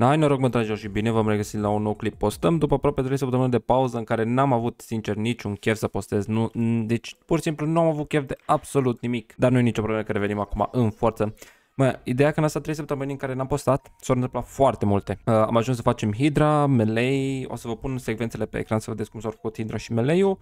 Na, hai noroc, mă dragilor și bine, v-am regăsit la un nou clip. Postăm după aproape 3 săptămâni de pauză în care n-am avut, sincer, niciun chef să postez. Nu, deci, pur și simplu, nu am avut chef de absolut nimic. Dar nu e nicio problemă că revenim acum în forță. Mă, ideea că în asta 3 săptămâni în care n-am postat, s-au întâmplat foarte multe. Uh, am ajuns să facem Hydra, Melee, o să vă pun secvențele pe ecran să vedeți cum s-au făcut Hydra și Melee-ul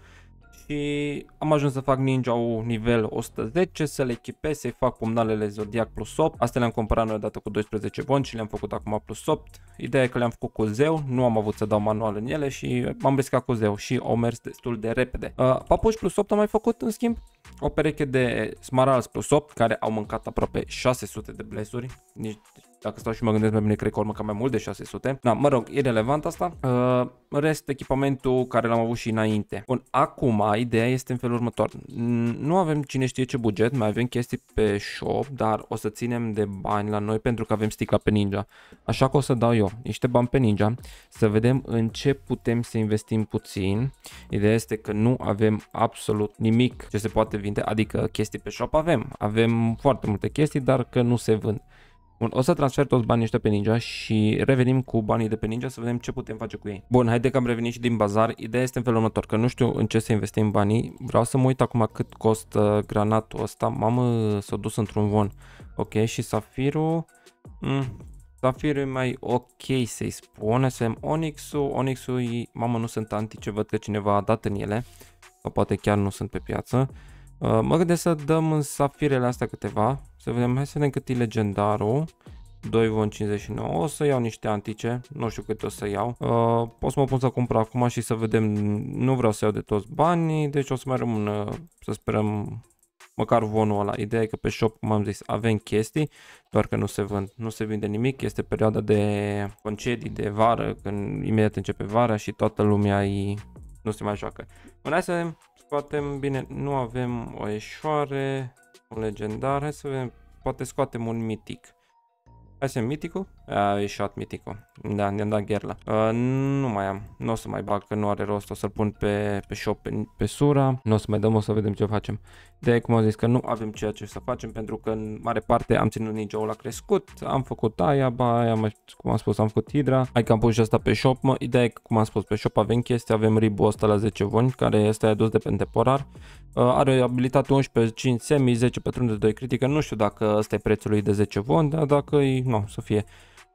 și am ajuns să fac ninja un nivel 110, să le echipez, să-i fac pumnalele Zodiac plus 8. Astea le-am cumpărat noi odată cu 12 bon și le-am făcut acum plus 8. Ideea e că le-am făcut cu zeu, nu am avut să dau manual în ele și m-am riscat cu zeu și au mers destul de repede. Uh, papuci plus 8 am mai făcut în schimb o pereche de smaralds plus 8 care au mâncat aproape 600 de blesuri, nici dacă stau și mă gândesc mai bine, cred că urmă cam mai mult de 600. Da, mă rog, e relevant asta. Uh, rest, echipamentul care l-am avut și înainte. Bun, acum, ideea este în felul următor. Nu avem cine știe ce buget, mai avem chestii pe shop, dar o să ținem de bani la noi pentru că avem sticla pe Ninja. Așa că o să dau eu niște bani pe Ninja, să vedem în ce putem să investim puțin. Ideea este că nu avem absolut nimic ce se poate vinde, adică chestii pe shop avem. Avem foarte multe chestii, dar că nu se vând. Bun, o să transfer toți banii ăștia pe Ninja și revenim cu banii de pe Ninja să vedem ce putem face cu ei. Bun, haide că am revenit și din bazar. Ideea este în felul următor, că nu știu în ce să investim banii. Vreau să mă uit acum cât costă granatul ăsta. Mamă, s-a dus într-un von. Ok, și safirul... Mm, Safirul e mai ok să-i spun, vedem Onyx-ul, Onyx-ul, mamă nu sunt antice, văd că cineva a dat în ele, sau poate chiar nu sunt pe piață. Uh, mă gândesc să dăm în safirele astea câteva. Să vedem, hai să vedem cât e legendarul. 2 von 59, o să iau niște antice, nu știu cât o să iau. Uh, o să mă pun să cumpăr acum și să vedem, nu vreau să iau de toți banii, deci o să mai rămână, să sperăm, măcar vonul ăla. Ideea e că pe shop, cum am zis, avem chestii, doar că nu se vând, nu se vinde nimic, este perioada de concedii, de vară, când imediat începe vara și toată lumea e, nu se mai joacă. Bun, hai să vedem scoatem, bine, nu avem o eșoare, un legendar, hai să vedem, poate scoatem un mitic. Hai să miticul. A uh, ieșit miticul. Da, ne-am dat gherla. A, uh, nu mai am. Nu o să mai bag, că nu are rost. O să-l pun pe, pe shop, pe, pe sura. Nu o să mai dăm, o să vedem ce facem. De cum am zis că nu avem ceea ce să facem, pentru că în mare parte am ținut ninja la crescut, am făcut aia, ba, aia, cum am spus, am făcut hidra. Hai că am pus și asta pe shop, mă. Ideea e că, cum am spus, pe shop avem chestia, avem ribul ăsta la 10 voni, care este adus de pe temporar. Uh, are abilitate 11 5 semi, 10 pe 2 critică. Nu știu dacă ăsta e prețul lui de 10 voni, dar dacă e, nu, să fie.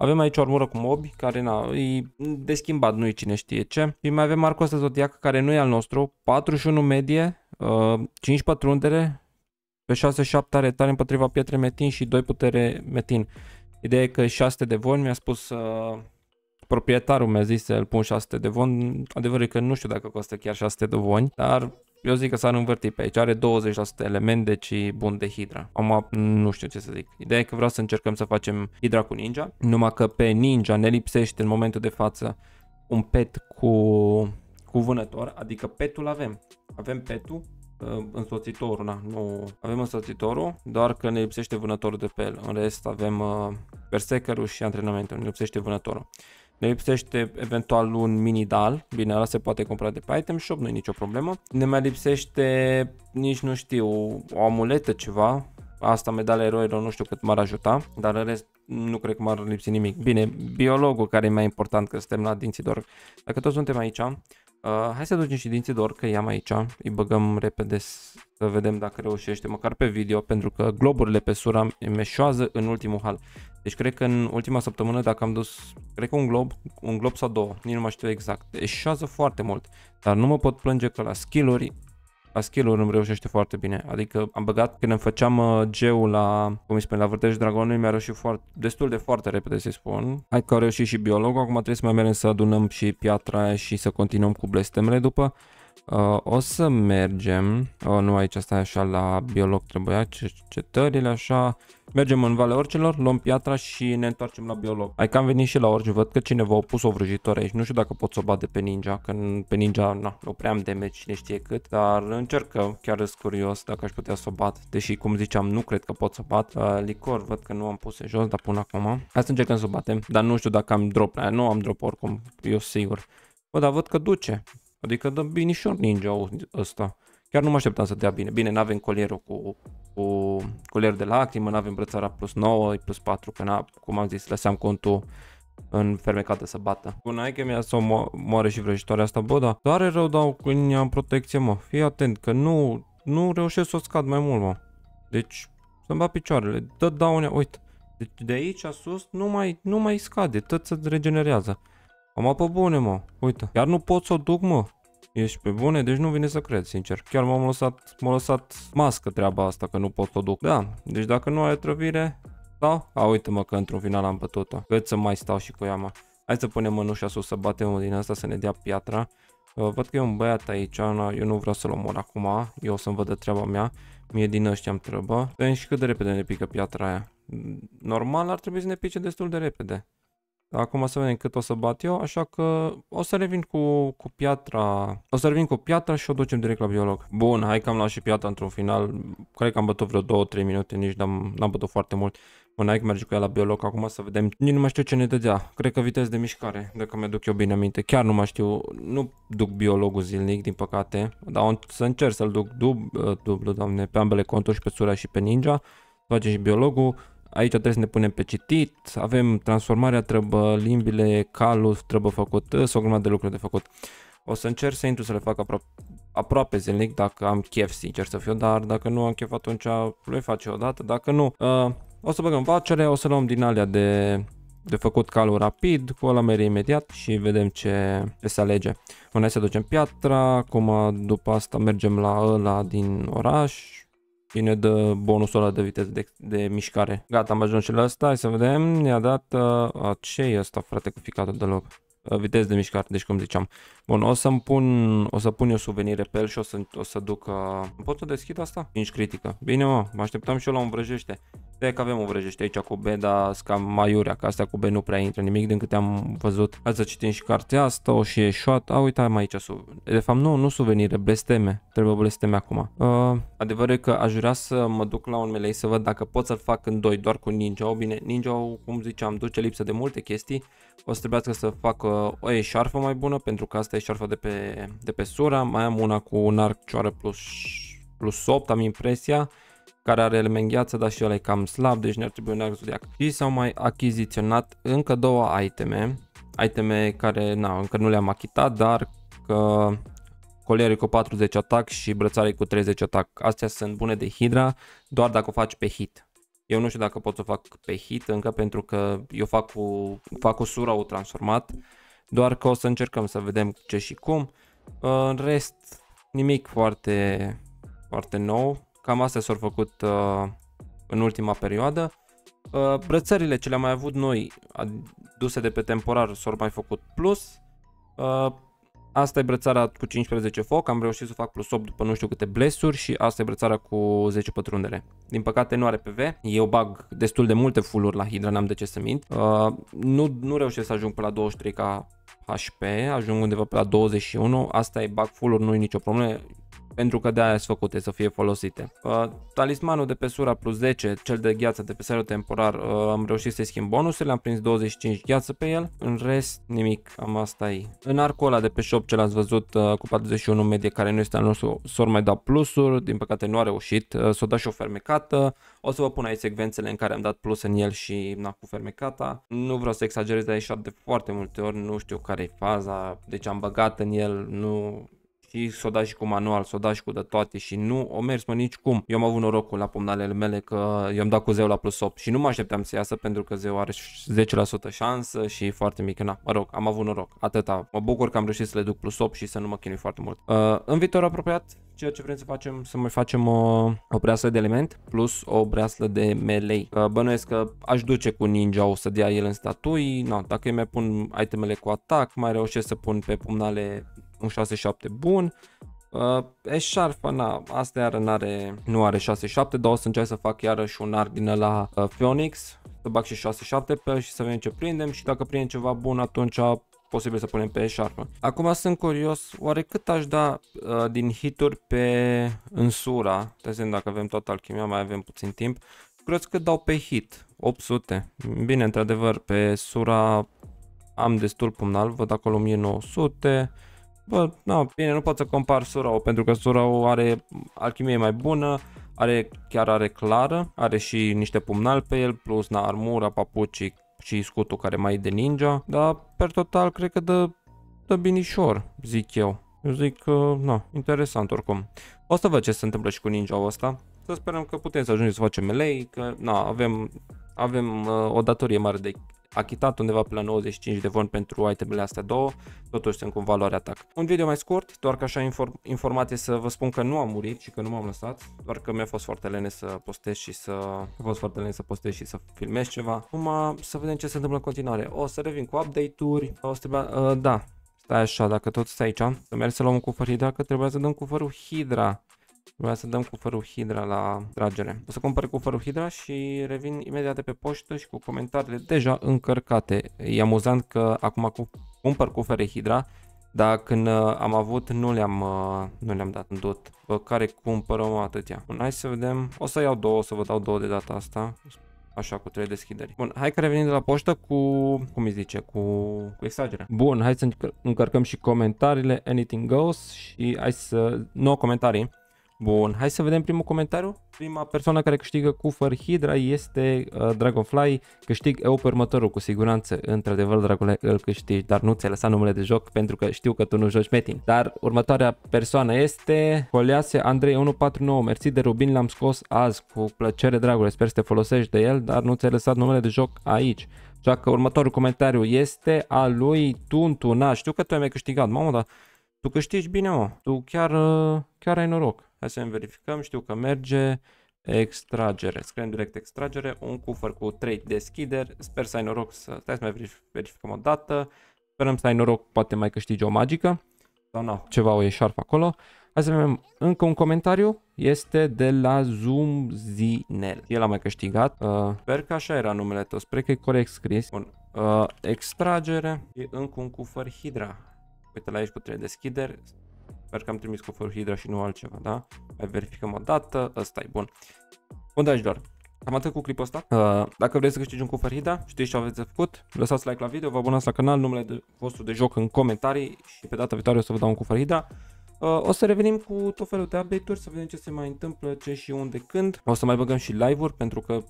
Avem aici o armură cu mobi, care na, e de schimbat, nu-i cine știe ce. Și mai avem arcul ăsta zodiac, care nu e al nostru, 41 medie, 5 uh, pătrundere, pe 6-7 are tare împotriva pietre metin și 2 putere metin. Ideea e că 6 de von mi-a spus uh, proprietarul mi-a zis să-l pun 600 de von. Adevărul e că nu știu dacă costă chiar 600 de von, dar eu zic că s-ar învârti pe aici. Are 20% element, deci bun de Hydra. Am, nu știu ce să zic. Ideea e că vreau să încercăm să facem Hydra cu Ninja, numai că pe Ninja ne lipsește în momentul de față un pet cu, cu vânător, adică petul avem. Avem petul, uh, însoțitorul, na, nu, avem însoțitorul, doar că ne lipsește vânătorul de pe el. În rest avem uh, berserkerul și antrenamentul, ne lipsește vânătorul. Ne lipsește eventual un mini dal, bine, ăla se poate compra de pe item shop, nu e nicio problemă. Ne mai lipsește, nici nu știu, o amuletă ceva, asta medalia eroilor nu știu cât m-ar ajuta, dar în rest nu cred că m-ar lipsi nimic. Bine, biologul care e mai important că suntem la dinții doar. Dacă toți suntem aici, Uh, hai să ducem și dinții doar că i-am aici, îi băgăm repede să vedem dacă reușește, măcar pe video, pentru că globurile pe sura meșoază în ultimul hal. Deci cred că în ultima săptămână, dacă am dus, cred că un glob, un glob sau două, nici nu mai știu exact, eșează foarte mult, dar nu mă pot plânge că la skill a skill-uri îmi reușește foarte bine. Adică am băgat când îmi făceam geul uh, G-ul la, cum îi spune, la vârtej dragonului, mi-a reușit foarte, destul de foarte repede să spun. Hai că au reușit și biologul, acum trebuie să mai mergem să adunăm și piatra și să continuăm cu blestemele după. Uh, o să mergem, uh, nu aici stai așa la biolog trebuia, cercetările așa, mergem în Valea Orcelor, luăm piatra și ne întoarcem la biolog. Ai cam venit și la Orge, văd că cineva a pus o vrăjitoare aici, nu știu dacă pot să o bat de pe Ninja, că pe Ninja na, nu prea am damage, cine știe cât, dar încercăm, chiar sunt curios dacă aș putea să o bat, deși cum ziceam nu cred că pot să o bat. Uh, licor, văd că nu am pus jos, dar pun acum. Hai să încercăm să o batem, dar nu știu dacă am drop, nu am drop oricum, eu sigur. Bă, dar văd că duce. Adică dă da, binișor ninja ăsta. Chiar nu mă așteptam să dea bine. Bine, nu avem colierul cu, cu colier de lacrimă, nu avem brățara plus 9, plus 4, că n-a cum am zis, lăseam contul în fermecată să bată. Cu Nike mi-a să mo moare și vrăjitoarea asta, bă, da, doare rău dau când am protecție, mă. Fii atent că nu, nu reușesc să o scad mai mult, mă. Deci, să-mi bat picioarele, dă daune, uite. Deci de aici sus nu mai, nu mai scade, tot se regenerează. Am apă bune, mă. Uite, chiar nu pot să o duc, mă. Ești pe bune? Deci nu vine să cred, sincer. Chiar m-am lăsat, m-a lăsat mască treaba asta, că nu pot să o duc. Da, deci dacă nu ai trăvire, sau? Da? A, uite-mă că într-un final am bătut o Cât să mai stau și cu ea, mă. Hai să punem mânușa sus, să batem unul din asta, să ne dea piatra. Uh, văd că e un băiat aici, eu nu vreau să-l omor acum, eu o să-mi văd de treaba mea. Mie din ăștia am trebă. Păi Vedem și cât de repede ne pică piatra aia. Normal ar trebui să ne pice destul de repede. Acum să vedem cât o să bat eu, așa că o să revin cu, cu piatra. O să revin cu piatra și o ducem direct la biolog. Bun, hai că am luat și piatra într-un final. Cred că am bătut vreo 2-3 minute, nici n-am, n-am bătut foarte mult. Bun, hai că merge cu ea la biolog, acum să vedem. Nici nu mai știu ce ne dădea. Cred că viteză de mișcare, dacă mi-aduc eu bine aminte. Chiar nu mai știu, nu duc biologul zilnic, din păcate. Dar o să încerc să-l duc dublu, dublu, doamne, pe ambele conturi și pe Sura și pe Ninja. Facem și biologul aici trebuie să ne punem pe citit, avem transformarea, trebuie limbile, calul, trebuie făcut, sunt o grămadă de lucruri de făcut. O să încerc să intru să le fac aproape, aproape zilnic dacă am chef, sincer să fiu, dar dacă nu am chef atunci le face o dată, dacă nu, uh, o să băgăm vouchere, o să luăm din alea de, de făcut calul rapid, cu ăla mere imediat și vedem ce, ce se alege. hai să ducem piatra, acum după asta mergem la ăla din oraș, și ne dă bonusul ăla de viteză de, de mișcare. Gata, am ajuns și la asta, hai să vedem, ne-a dat, uh, ce e asta frate cu ficatul deloc? Uh, viteză de mișcare, deci cum ziceam. Bun, o să-mi pun, o să pun eu suvenire pe el și o să, o să duc... Uh... Pot să deschid asta? Nici critică. Bine, mă, mă așteptam și eu la un vrăjește. De că avem un vrăjește aici cu B, dar cam maiurea, că astea cu B nu prea intră nimic din câte am văzut. Hai să citim și cartea asta, o și eșuat. A, uite, am aici su... De fapt, nu, nu suvenire, blesteme. Trebuie blesteme acum. Uh, adevărul e că aș vrea să mă duc la un melei să văd dacă pot să-l fac în doi doar cu ninja. -o. Bine, ninja, cum ziceam, duce lipsă de multe chestii. O să trebuiască să fac uh, o eșarfă mai bună pentru că asta asta e șarfa de pe, de pe Sura, mai am una cu un arc cioară plus, plus 8, am impresia, care are element gheață, dar și ăla e cam slab, deci ne-ar trebui un arc zodiac. Și s-au mai achiziționat încă două iteme, iteme care na, încă nu le-am achitat, dar că colierii cu 40 atac și brățarii cu 30 atac. Astea sunt bune de Hydra, doar dacă o faci pe hit. Eu nu știu dacă pot să o fac pe hit încă pentru că eu fac cu, fac cu sura o transformat doar că o să încercăm să vedem ce și cum. În rest, nimic foarte, foarte nou, cam astea s-au făcut uh, în ultima perioadă. Uh, brățările ce le-am mai avut noi, duse de pe temporar, s-au mai făcut plus. Uh, Asta e brățara cu 15 foc, am reușit să fac plus 8 după nu știu câte blesuri și asta e brățara cu 10 pătrundere. Din păcate nu are PV, eu bag destul de multe fuluri la Hydra, n-am de ce să mint. Uh, nu, nu reușesc să ajung pe la 23 ca HP, ajung undeva pe la 21, asta e bug fuluri, nu e nicio problemă, pentru că de-aia sunt făcute să fie folosite. Uh, talismanul de pe Sura plus 10, cel de gheață de pe serul temporar, uh, am reușit să-i schimb bonusele, am prins 25 gheață pe el, în rest nimic, am asta e. În arcul ăla de pe shop ce l-ați văzut uh, cu 41 medie care nu este al nostru, s-or mai da plusuri, din păcate nu a reușit, uh, s-o da și o fermecată, o să vă pun aici secvențele în care am dat plus în el și na, cu fermecata. Nu vreau să exagerez, dar a ieșit de foarte multe ori, nu știu care e faza, deci am băgat în el, nu știi, s-o da și cu manual, s-o da și cu de toate și nu o mers mă nici cum. Eu am avut norocul la pumnalele mele că i am dat cu zeu la plus 8 și nu mă așteptam să iasă pentru că zeu are 10% șansă și foarte mică, na, mă rog, am avut noroc, atâta. Mă bucur că am reușit să le duc plus 8 și să nu mă chinui foarte mult. Uh, în viitor apropiat, ceea ce vrem să facem, să mai facem uh, o, o breaslă de element plus o breaslă de melee. Uh, bănuiesc că aș duce cu ninja, o să dea el în statui, na, dacă îi mai pun itemele cu atac, mai reușesc să pun pe pumnale un 6-7 bun. Uh, eșarfa, na, asta iară n-are, nu are 6-7, dar o să încerc să fac iarăși un ar din la uh, Phoenix, să bag și 6-7 pe și să vedem ce prindem și dacă prindem ceva bun atunci posibil să punem pe eșarfa. Acum sunt curios, oare cât aș da uh, din hituri pe însura? Trebuie dacă avem toată alchimia, mai avem puțin timp. Cred că dau pe hit, 800. Bine, într-adevăr, pe sura am destul pumnal, văd acolo 1900. Bă, nu, bine, nu pot să compar Surau, pentru că Surau are alchimie mai bună, are, chiar are clară, are și niște pumnal pe el, plus na armura, papucii și scutul care mai e de ninja, dar per total cred că dă, dă binișor, zic eu. Eu zic că, na, interesant oricum. O să văd ce se întâmplă și cu ninja ăsta. Să sperăm că putem să ajungem să facem melee, că, na, avem, avem uh, o datorie mare de achitat undeva pe la 95 de von pentru itemele astea două, totuși sunt cu valoare atac. Un video mai scurt, doar că așa inform- informație să vă spun că nu am murit și că nu m-am lăsat, doar că mi-a fost foarte lene să postez și să... a fost foarte lene să postez și să filmez ceva. Acum să vedem ce se întâmplă în continuare. O să revin cu update-uri, o să trebuie. Uh, ă, da, stai așa, dacă tot stai aici, să merg să luăm un cufăr Hydra, că trebuia să dăm cufărul Hidra. Vreau să dăm cufărul Hydra la tragere. O să cumpăr cufărul Hydra și revin imediat de pe poștă și cu comentariile deja încărcate. E amuzant că acum cu, cumpăr cufere Hydra, dar când uh, am avut nu le-am uh, nu le-am dat în tot. Pe care cumpărăm atâtea? Bun, hai să vedem. O să iau două, o să vă dau două de data asta. Așa, cu trei deschideri. Bun, hai că revenim de la poștă cu... Cum îi zice? Cu, cu exageră. Bun, hai să încărcăm și comentariile. Anything goes. Și hai să... 9 comentarii. Bun, hai să vedem primul comentariu. Prima persoană care câștigă cu Hydra este uh, Dragonfly. Câștig eu pe următorul, cu siguranță. Într-adevăr, dragule, îl câștigi, dar nu ți-ai lăsat numele de joc pentru că știu că tu nu joci Metin. Dar următoarea persoană este Colease Andrei 149. Mersi de Rubin, l-am scos azi cu plăcere, dragule. Sper să te folosești de el, dar nu ți-ai lăsat numele de joc aici. Așa că următorul comentariu este a lui Tuntuna. Știu că tu ai mai câștigat, mamă, dar tu câștigi bine, mă. Tu chiar, uh, chiar ai noroc. Hai să verificăm. Știu că merge. Extragere. Scriem direct extragere. Un cufăr cu 3 deschideri. Sper să ai noroc să... Stai să mai verificăm o dată. Sperăm să ai noroc. Poate mai câștigi o magică. Sau na, ceva o eșarfă acolo. Hai să avem încă un comentariu. Este de la Zoom Zinel. El a mai câștigat. Uh, sper că așa era numele tău. Sper că e corect scris. Bun. Uh, extragere. E încă un cufăr Hydra. Uite la aici cu trei deschideri. Sper că am trimis cu Hydra și nu altceva, da? Mai verificăm o dată, ăsta e bun. Bun, dragilor, Am atât cu clipul ăsta. Uh, dacă vreți să câștigi un cufăr Hida, știți ce aveți de făcut. Lăsați like la video, vă abonați la canal, numele de, vostru de joc în comentarii și pe data viitoare o să vă dau un cufăr Hida. Uh, o să revenim cu tot felul de update-uri, să vedem ce se mai întâmplă, ce și unde, când. O să mai băgăm și live-uri pentru că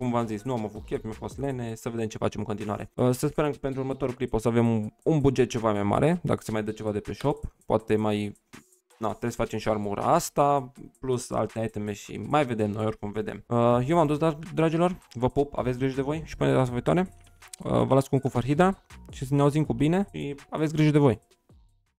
cum v-am zis, nu am avut chef, mi-a fost lene, să vedem ce facem în continuare. Uh, să sperăm că pentru următorul clip o să avem un buget ceva mai mare, dacă se mai dă ceva de pe shop, poate mai na, trebuie să facem și armura asta, plus alte iteme și mai vedem noi, oricum vedem. Uh, eu m-am dus, dragilor, vă pup, aveți grijă de voi și până data viitoare. Uh, vă las cu un Farhida și să ne auzim cu bine și aveți grijă de voi.